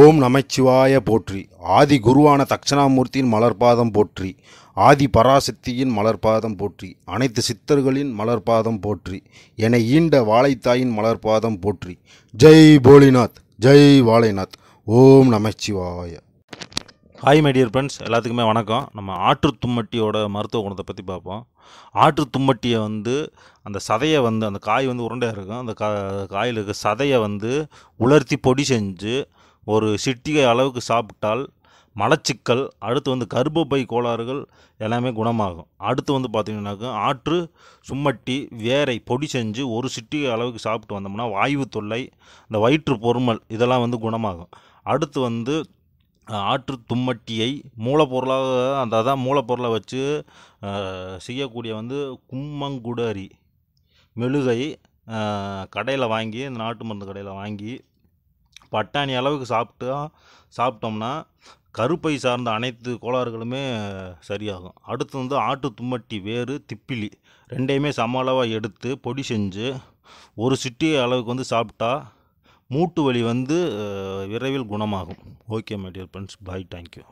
ஓம் நமச்சிவாய போற்றி ஆதி குருவான தட்சணாமூர்த்தியின் மலர்பாதம் போற்றி ஆதி பராசக்தியின் மலர்பாதம் போற்றி அனைத்து சித்தர்களின் மலர்பாதம் போற்றி என ஈண்ட வாழைத்தாயின் மலர்பாதம் போற்றி ஜெய் போலிநாத் ஜெய் வாழைநாத் ஓம் நமச்சிவாய ஹாய் மைடியர் ஃப்ரெண்ட்ஸ் எல்லாத்துக்குமே வணக்கம் நம்ம ஆற்று தும்மட்டியோட மருத்துவ குணத்தை பற்றி பார்ப்போம் ஆற்று தும்மட்டியை வந்து அந்த சதையை வந்து அந்த காய் வந்து உருண்டையாக இருக்கும் அந்த கா காயில் இருக்க சதையை வந்து உலர்த்தி பொடி செஞ்சு ஒரு சிட்டிகை அளவுக்கு சாப்பிட்டால் மலச்சிக்கல் அடுத்து வந்து கர்ப்பப்பை கோளாறுகள் எல்லாமே குணமாகும் அடுத்து வந்து பார்த்திங்கன்னாக்கா ஆற்று சும்மட்டி வேரை பொடி செஞ்சு ஒரு சிட்டிகை அளவுக்கு சாப்பிட்டு வந்தோம்னா வாயு தொல்லை இந்த வயிற்று பொறுமல் இதெல்லாம் வந்து குணமாகும் அடுத்து வந்து ஆற்று தும்மட்டியை மூலப்பொருளாக அந்த அதான் மூலப்பொருளை வச்சு செய்யக்கூடிய வந்து கும்மங்குடரி மெழுகை கடையில் வாங்கி இந்த நாட்டு மருந்து கடையில் வாங்கி பட்டாணி அளவுக்கு சாப்பிட்டா சாப்பிட்டோம்னா கருப்பை சார்ந்த அனைத்து கோளாறுகளுமே சரியாகும் அடுத்து வந்து ஆட்டு தும்மட்டி வேறு திப்பிலி ரெண்டையுமே சம அளவாக எடுத்து பொடி செஞ்சு ஒரு சிட்டி அளவுக்கு வந்து சாப்பிட்டா மூட்டு வலி வந்து விரைவில் குணமாகும் okay my dear friends bye thank you